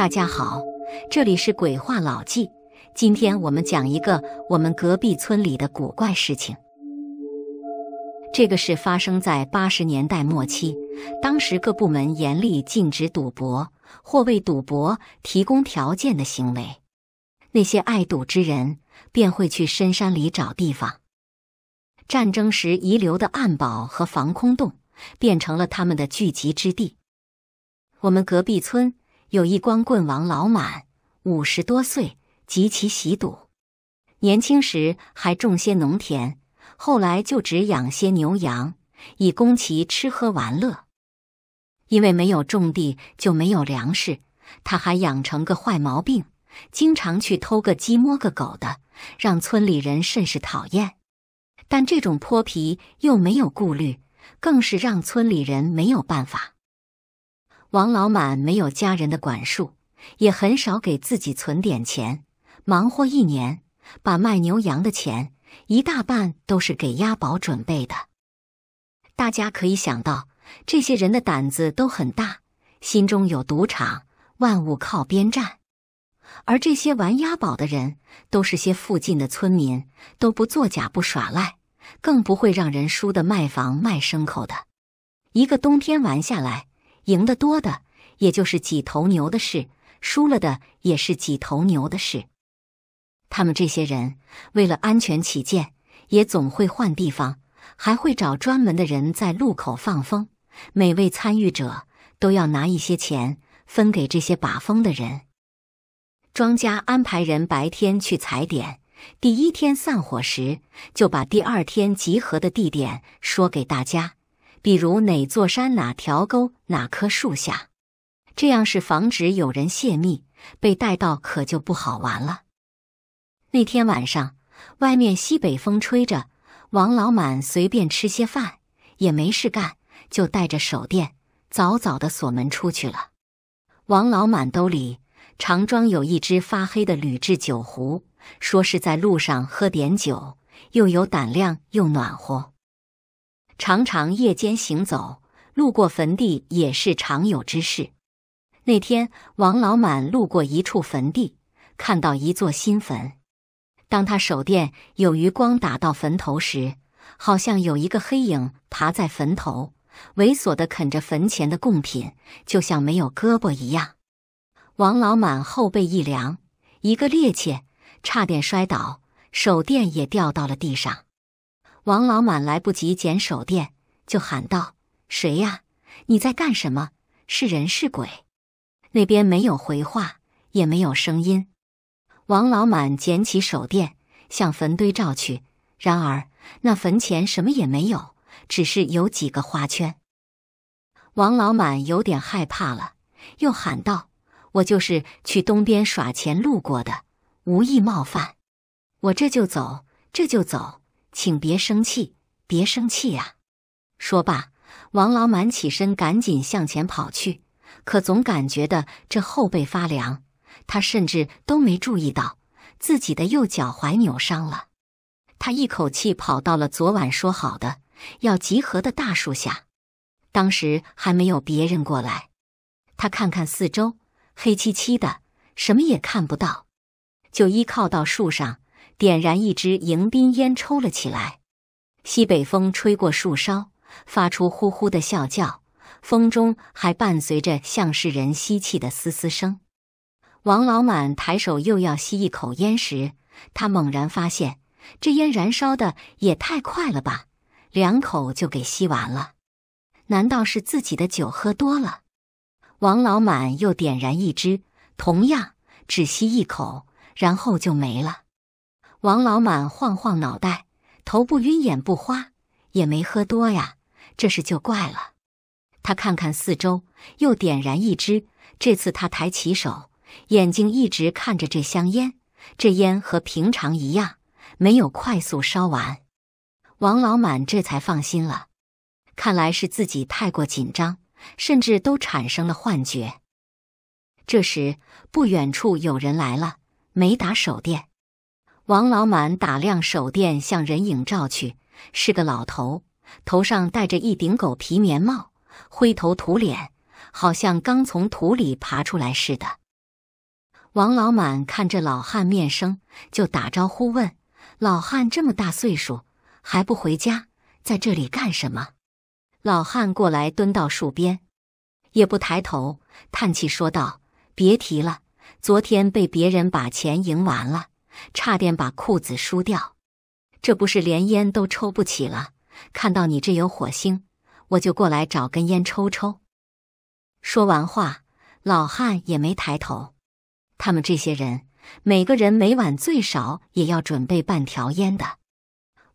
大家好，这里是鬼话老纪。今天我们讲一个我们隔壁村里的古怪事情。这个事发生在八十年代末期，当时各部门严厉禁止赌博或为赌博提供条件的行为。那些爱赌之人便会去深山里找地方，战争时遗留的暗堡和防空洞变成了他们的聚集之地。我们隔壁村。有一光棍王老满，五十多岁，极其喜赌。年轻时还种些农田，后来就只养些牛羊，以供其吃喝玩乐。因为没有种地，就没有粮食，他还养成个坏毛病，经常去偷个鸡摸个狗的，让村里人甚是讨厌。但这种泼皮又没有顾虑，更是让村里人没有办法。王老满没有家人的管束，也很少给自己存点钱。忙活一年，把卖牛羊的钱一大半都是给押宝准备的。大家可以想到，这些人的胆子都很大，心中有赌场，万物靠边站。而这些玩押宝的人，都是些附近的村民，都不作假、不耍赖，更不会让人输得卖房卖牲口的。一个冬天玩下来。赢的多的，也就是几头牛的事；输了的也是几头牛的事。他们这些人为了安全起见，也总会换地方，还会找专门的人在路口放风。每位参与者都要拿一些钱分给这些把风的人。庄家安排人白天去踩点，第一天散伙时就把第二天集合的地点说给大家。比如哪座山、哪条沟、哪棵树下，这样是防止有人泄密。被带到可就不好玩了。那天晚上，外面西北风吹着，王老满随便吃些饭，也没事干，就带着手电，早早的锁门出去了。王老满兜里常装有一只发黑的铝制酒壶，说是在路上喝点酒，又有胆量又暖和。常常夜间行走，路过坟地也是常有之事。那天，王老满路过一处坟地，看到一座新坟。当他手电有余光打到坟头时，好像有一个黑影爬在坟头，猥琐的啃着坟前的贡品，就像没有胳膊一样。王老满后背一凉，一个趔趄，差点摔倒，手电也掉到了地上。王老满来不及捡手电，就喊道：“谁呀？你在干什么？是人是鬼？”那边没有回话，也没有声音。王老满捡起手电，向坟堆照去。然而那坟前什么也没有，只是有几个花圈。王老满有点害怕了，又喊道：“我就是去东边耍钱路过的，无意冒犯。我这就走，这就走。”请别生气，别生气呀！说罢，王老满起身，赶紧向前跑去，可总感觉的这后背发凉。他甚至都没注意到自己的右脚踝扭伤了。他一口气跑到了昨晚说好的要集合的大树下，当时还没有别人过来。他看看四周，黑漆漆的，什么也看不到，就依靠到树上。点燃一支迎宾烟，抽了起来。西北风吹过树梢，发出呼呼的啸叫，风中还伴随着像是人吸气的嘶嘶声。王老满抬手又要吸一口烟时，他猛然发现，这烟燃烧的也太快了吧，两口就给吸完了。难道是自己的酒喝多了？王老满又点燃一支，同样只吸一口，然后就没了。王老满晃晃脑袋，头不晕，眼不花，也没喝多呀，这事就怪了。他看看四周，又点燃一支。这次他抬起手，眼睛一直看着这香烟，这烟和平常一样，没有快速烧完。王老满这才放心了，看来是自己太过紧张，甚至都产生了幻觉。这时，不远处有人来了，没打手电。王老满打亮手电向人影照去，是个老头，头上戴着一顶狗皮棉帽，灰头土脸，好像刚从土里爬出来似的。王老满看着老汉面生，就打招呼问：“老汉这么大岁数，还不回家，在这里干什么？”老汉过来蹲到树边，也不抬头，叹气说道：“别提了，昨天被别人把钱赢完了。”差点把裤子输掉，这不是连烟都抽不起了。看到你这有火星，我就过来找根烟抽抽。说完话，老汉也没抬头。他们这些人，每个人每晚最少也要准备半条烟的。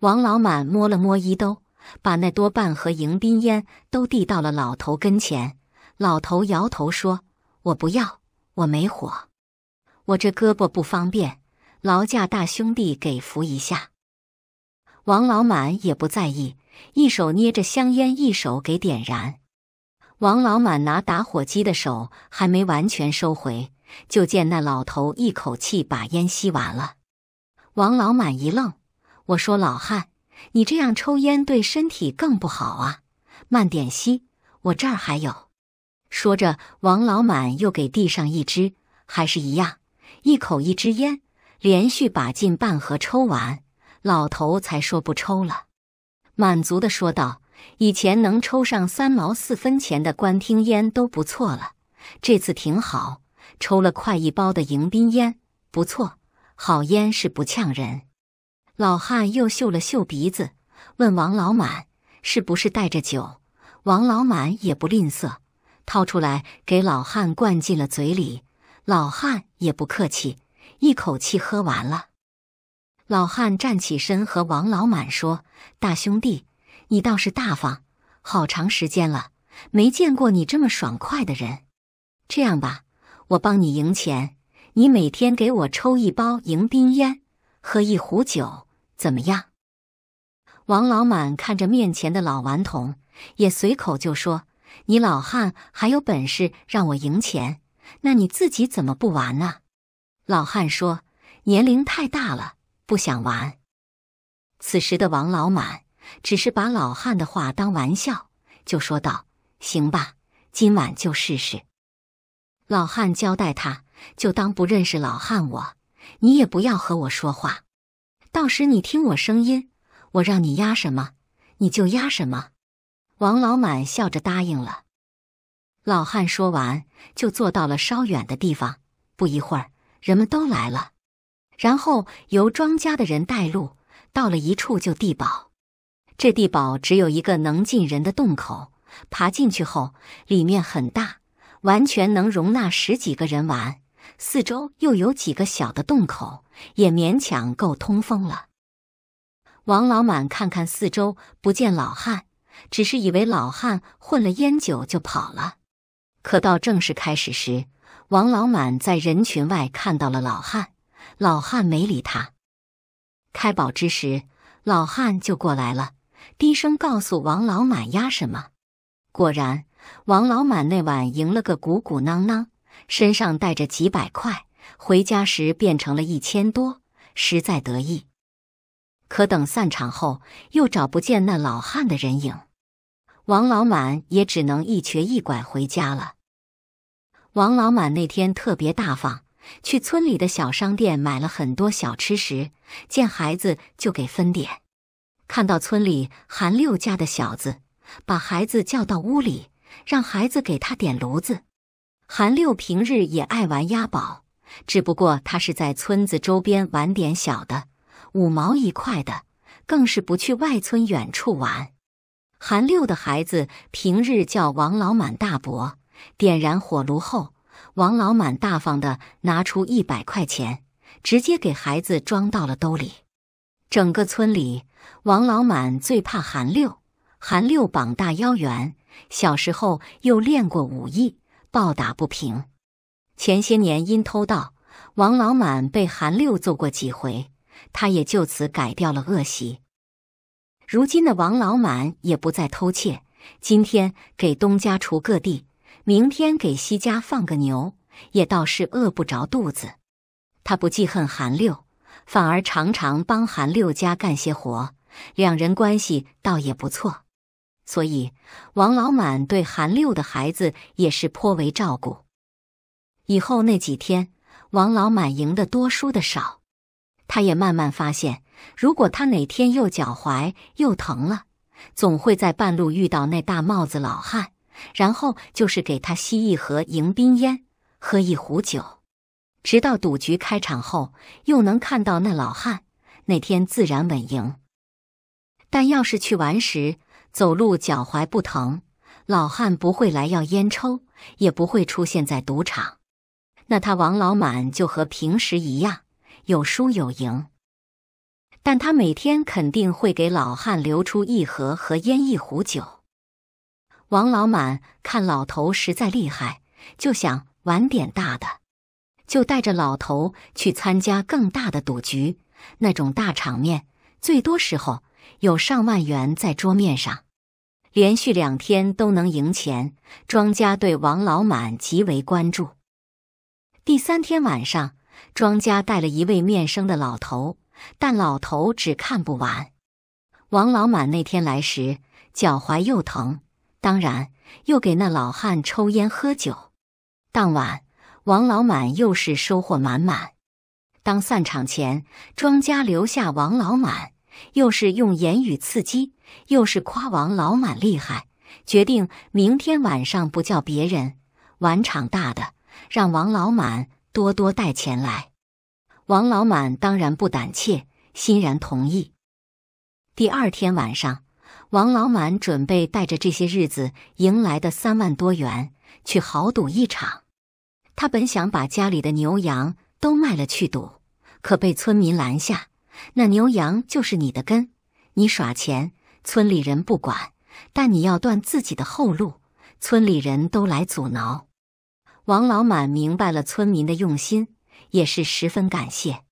王老满摸了摸衣兜，把那多半盒迎宾烟都递到了老头跟前。老头摇头说：“我不要，我没火，我这胳膊不方便。”劳驾，大兄弟，给扶一下。王老满也不在意，一手捏着香烟，一手给点燃。王老满拿打火机的手还没完全收回，就见那老头一口气把烟吸完了。王老满一愣：“我说老汉，你这样抽烟对身体更不好啊，慢点吸，我这儿还有。”说着，王老满又给递上一支，还是一样，一口一支烟。连续把近半盒抽完，老头才说不抽了，满足的说道：“以前能抽上三毛四分钱的官厅烟都不错了，这次挺好，抽了快一包的迎宾烟，不错，好烟是不呛人。”老汉又嗅了嗅鼻子，问王老满：“是不是带着酒？”王老满也不吝啬，掏出来给老汉灌进了嘴里，老汉也不客气。一口气喝完了，老汉站起身和王老满说：“大兄弟，你倒是大方，好长时间了没见过你这么爽快的人。这样吧，我帮你赢钱，你每天给我抽一包迎宾烟，喝一壶酒，怎么样？”王老满看着面前的老顽童，也随口就说：“你老汉还有本事让我赢钱，那你自己怎么不玩呢？”老汉说：“年龄太大了，不想玩。”此时的王老满只是把老汉的话当玩笑，就说道：“行吧，今晚就试试。”老汉交代他：“就当不认识老汉我，你也不要和我说话，到时你听我声音，我让你压什么，你就压什么。”王老满笑着答应了。老汉说完，就坐到了稍远的地方。不一会儿。人们都来了，然后由庄家的人带路，到了一处就地堡。这地堡只有一个能进人的洞口，爬进去后，里面很大，完全能容纳十几个人玩。四周又有几个小的洞口，也勉强够通风了。王老满看看四周，不见老汉，只是以为老汉混了烟酒就跑了。可到正式开始时。王老满在人群外看到了老汉，老汉没理他。开宝之时，老汉就过来了，低声告诉王老满压什么。果然，王老满那晚赢了个鼓鼓囊囊，身上带着几百块，回家时变成了一千多，实在得意。可等散场后，又找不见那老汉的人影，王老满也只能一瘸一拐回家了。王老满那天特别大方，去村里的小商店买了很多小吃时，见孩子就给分点。看到村里韩六家的小子，把孩子叫到屋里，让孩子给他点炉子。韩六平日也爱玩押宝，只不过他是在村子周边玩点小的，五毛一块的，更是不去外村远处玩。韩六的孩子平日叫王老满大伯。点燃火炉后，王老满大方的拿出一百块钱，直接给孩子装到了兜里。整个村里，王老满最怕韩六。韩六膀大腰圆，小时候又练过武艺，暴打不平。前些年因偷盗，王老满被韩六揍过几回，他也就此改掉了恶习。如今的王老满也不再偷窃，今天给东家锄个地。明天给西家放个牛，也倒是饿不着肚子。他不记恨韩六，反而常常帮韩六家干些活，两人关系倒也不错。所以王老满对韩六的孩子也是颇为照顾。以后那几天，王老满赢的多，输的少，他也慢慢发现，如果他哪天又脚踝又疼了，总会在半路遇到那大帽子老汉。然后就是给他吸一盒迎宾烟，喝一壶酒，直到赌局开场后，又能看到那老汉那天自然稳赢。但要是去玩时走路脚踝不疼，老汉不会来要烟抽，也不会出现在赌场，那他王老满就和平时一样有输有赢。但他每天肯定会给老汉留出一盒和烟一壶酒。王老满看老头实在厉害，就想玩点大的，就带着老头去参加更大的赌局。那种大场面，最多时候有上万元在桌面上，连续两天都能赢钱。庄家对王老满极为关注。第三天晚上，庄家带了一位面生的老头，但老头只看不完。王老满那天来时，脚踝又疼。当然，又给那老汉抽烟喝酒。当晚，王老满又是收获满满。当散场前，庄家留下王老满，又是用言语刺激，又是夸王老满厉害，决定明天晚上不叫别人，晚场大的让王老满多多带钱来。王老满当然不胆怯，欣然同意。第二天晚上。王老满准备带着这些日子赢来的三万多元去豪赌一场。他本想把家里的牛羊都卖了去赌，可被村民拦下。那牛羊就是你的根，你耍钱，村里人不管；但你要断自己的后路，村里人都来阻挠。王老满明白了村民的用心，也是十分感谢。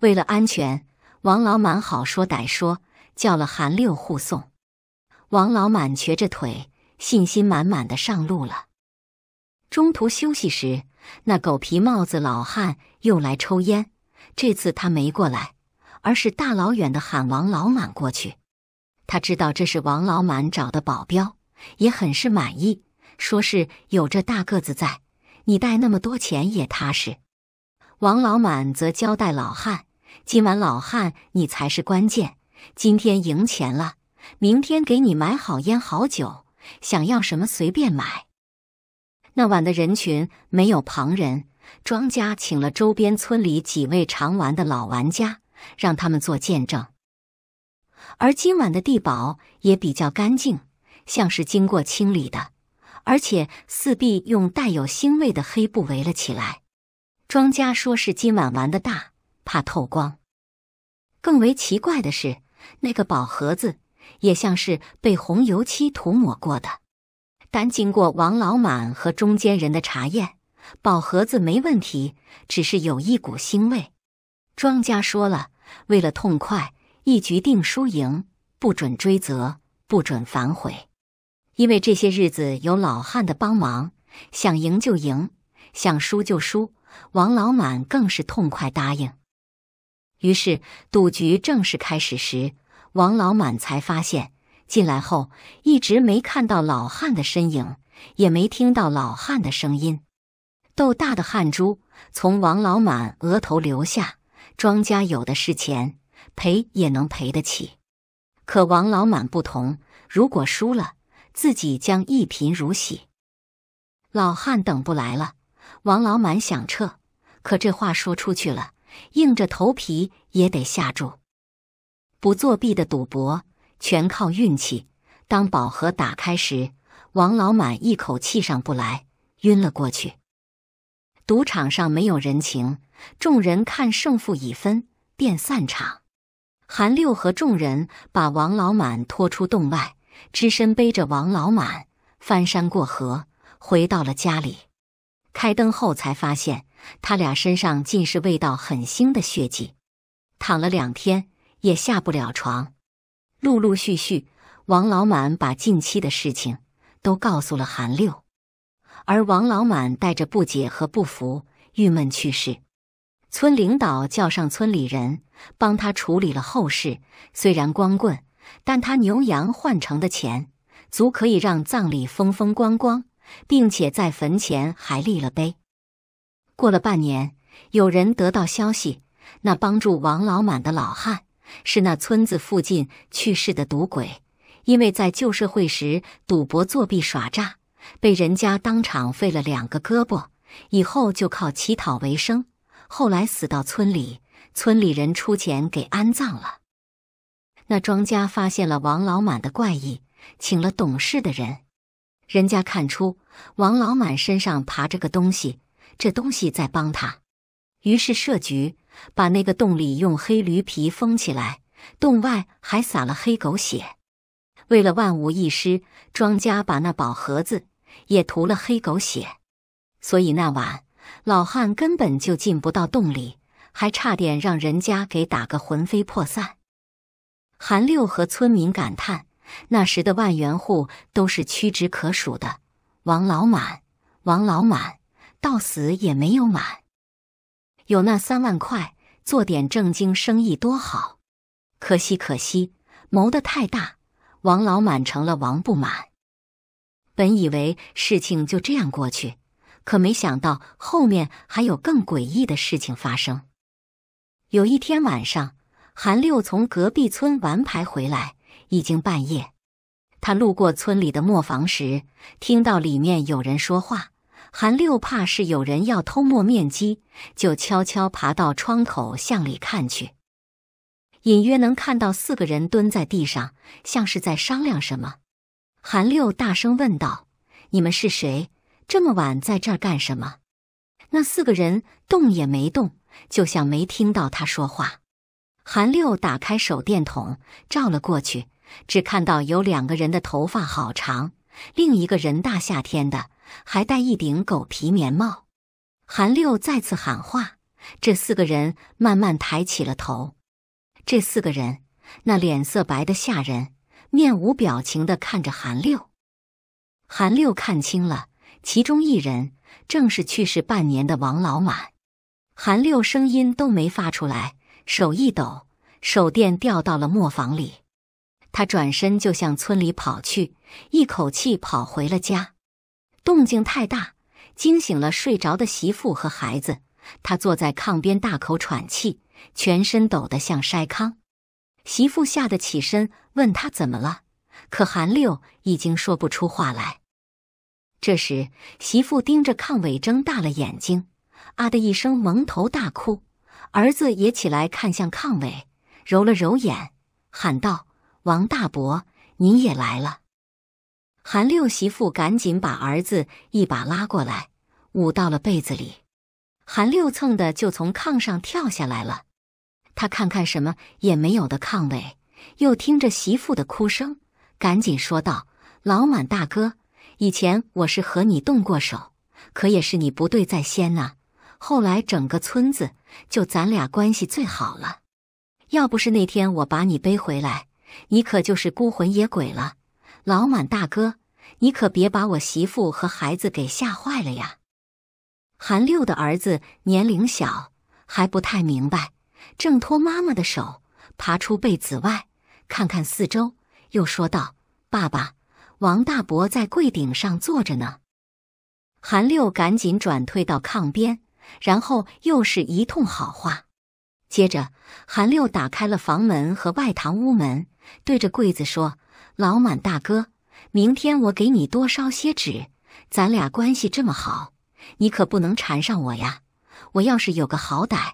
为了安全，王老满好说歹说。叫了韩六护送，王老满瘸着腿，信心满满的上路了。中途休息时，那狗皮帽子老汉又来抽烟。这次他没过来，而是大老远的喊王老满过去。他知道这是王老满找的保镖，也很是满意，说是有这大个子在，你带那么多钱也踏实。王老满则交代老汉：“今晚老汉你才是关键。”今天赢钱了，明天给你买好烟好酒，想要什么随便买。那晚的人群没有旁人，庄家请了周边村里几位常玩的老玩家，让他们做见证。而今晚的地堡也比较干净，像是经过清理的，而且四壁用带有腥味的黑布围了起来。庄家说是今晚玩的大，怕透光。更为奇怪的是。那个宝盒子也像是被红油漆涂抹过的，但经过王老满和中间人的查验，宝盒子没问题，只是有一股腥味。庄家说了，为了痛快，一局定输赢，不准追责，不准反悔。因为这些日子有老汉的帮忙，想赢就赢，想输就输。王老满更是痛快答应。于是赌局正式开始时，王老满才发现进来后一直没看到老汉的身影，也没听到老汉的声音。豆大的汗珠从王老满额头流下。庄家有的是钱，赔也能赔得起，可王老满不同。如果输了，自己将一贫如洗。老汉等不来了，王老满想撤，可这话说出去了。硬着头皮也得下注，不作弊的赌博全靠运气。当宝盒打开时，王老满一口气上不来，晕了过去。赌场上没有人情，众人看胜负已分，便散场。韩六和众人把王老满拖出洞外，只身背着王老满翻山过河，回到了家里。开灯后才发现。他俩身上尽是味道很腥的血迹，躺了两天也下不了床。陆陆续续，王老满把近期的事情都告诉了韩六，而王老满带着不解和不服，郁闷去世。村领导叫上村里人帮他处理了后事。虽然光棍，但他牛羊换成的钱，足可以让葬礼风风光光，并且在坟前还立了碑。过了半年，有人得到消息，那帮助王老满的老汉是那村子附近去世的赌鬼，因为在旧社会时赌博作弊耍诈，被人家当场废了两个胳膊，以后就靠乞讨为生。后来死到村里，村里人出钱给安葬了。那庄家发现了王老满的怪异，请了懂事的人，人家看出王老满身上爬着个东西。这东西在帮他，于是设局把那个洞里用黑驴皮封起来，洞外还撒了黑狗血。为了万无一失，庄家把那宝盒子也涂了黑狗血。所以那晚老汉根本就进不到洞里，还差点让人家给打个魂飞魄散。韩六和村民感叹：那时的万元户都是屈指可数的。王老满，王老满。到死也没有满，有那三万块，做点正经生意多好。可惜可惜，谋得太大，王老满成了王不满。本以为事情就这样过去，可没想到后面还有更诡异的事情发生。有一天晚上，韩六从隔壁村玩牌回来，已经半夜。他路过村里的磨坊时，听到里面有人说话。韩六怕是有人要偷摸面基，就悄悄爬到窗口向里看去，隐约能看到四个人蹲在地上，像是在商量什么。韩六大声问道：“你们是谁？这么晚在这儿干什么？”那四个人动也没动，就像没听到他说话。韩六打开手电筒照了过去，只看到有两个人的头发好长，另一个人大夏天的。还戴一顶狗皮棉帽。韩六再次喊话，这四个人慢慢抬起了头。这四个人那脸色白的吓人，面无表情的看着韩六。韩六看清了，其中一人正是去世半年的王老满。韩六声音都没发出来，手一抖，手电掉到了磨坊里。他转身就向村里跑去，一口气跑回了家。动静太大，惊醒了睡着的媳妇和孩子。他坐在炕边大口喘气，全身抖得像筛糠。媳妇吓得起身问他怎么了，可韩六已经说不出话来。这时，媳妇盯着炕尾睁大了眼睛，啊的一声蒙头大哭。儿子也起来看向炕尾，揉了揉眼，喊道：“王大伯，你也来了。”韩六媳妇赶紧把儿子一把拉过来，捂到了被子里。韩六蹭的就从炕上跳下来了。他看看什么也没有的炕尾，又听着媳妇的哭声，赶紧说道：“老满大哥，以前我是和你动过手，可也是你不对在先呐。后来整个村子就咱俩关系最好了。要不是那天我把你背回来，你可就是孤魂野鬼了。”老满大哥，你可别把我媳妇和孩子给吓坏了呀！韩六的儿子年龄小，还不太明白，挣脱妈妈的手，爬出被子外，看看四周，又说道：“爸爸，王大伯在柜顶上坐着呢。”韩六赶紧转退到炕边，然后又是一通好话。接着，韩六打开了房门和外堂屋门，对着柜子说。老满大哥，明天我给你多烧些纸，咱俩关系这么好，你可不能缠上我呀！我要是有个好歹，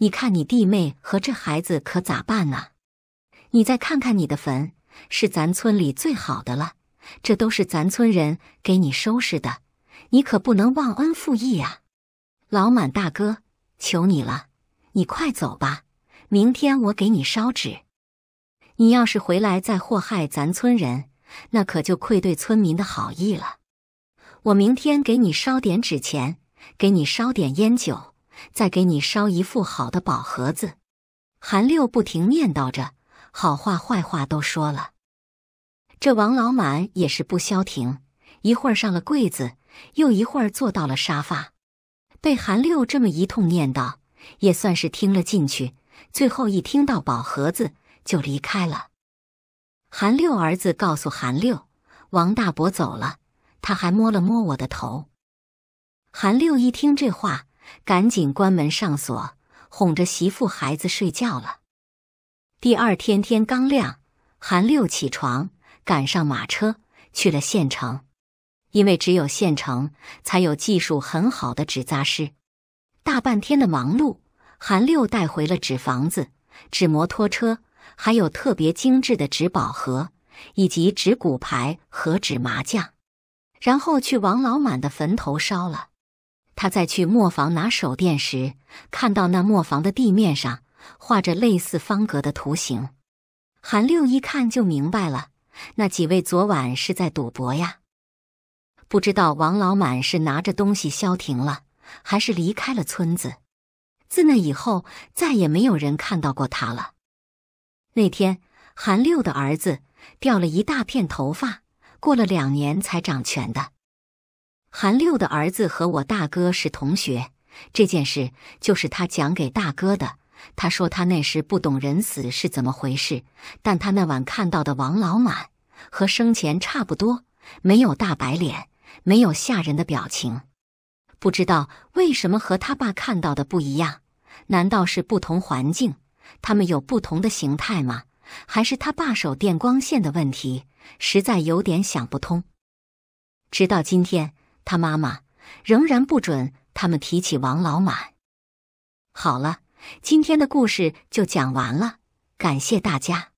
你看你弟妹和这孩子可咋办啊？你再看看你的坟，是咱村里最好的了，这都是咱村人给你收拾的，你可不能忘恩负义啊！老满大哥，求你了，你快走吧，明天我给你烧纸。你要是回来再祸害咱村人，那可就愧对村民的好意了。我明天给你烧点纸钱，给你烧点烟酒，再给你烧一副好的宝盒子。韩六不停念叨着，好话坏话都说了。这王老满也是不消停，一会儿上了柜子，又一会儿坐到了沙发。被韩六这么一通念叨，也算是听了进去。最后一听到宝盒子。就离开了。韩六儿子告诉韩六，王大伯走了，他还摸了摸我的头。韩六一听这话，赶紧关门上锁，哄着媳妇孩子睡觉了。第二天天刚亮，韩六起床，赶上马车去了县城，因为只有县城才有技术很好的纸扎师。大半天的忙碌，韩六带回了纸房子、纸摩托车。还有特别精致的纸宝盒，以及纸骨牌和纸麻将，然后去王老满的坟头烧了。他在去磨坊拿手电时，看到那磨坊的地面上画着类似方格的图形。韩六一看就明白了，那几位昨晚是在赌博呀。不知道王老满是拿着东西消停了，还是离开了村子。自那以后，再也没有人看到过他了。那天，韩六的儿子掉了一大片头发，过了两年才长全的。韩六的儿子和我大哥是同学，这件事就是他讲给大哥的。他说他那时不懂人死是怎么回事，但他那晚看到的王老满和生前差不多，没有大白脸，没有吓人的表情，不知道为什么和他爸看到的不一样，难道是不同环境？他们有不同的形态吗？还是他罢手电光线的问题，实在有点想不通。直到今天，他妈妈仍然不准他们提起王老满。好了，今天的故事就讲完了，感谢大家。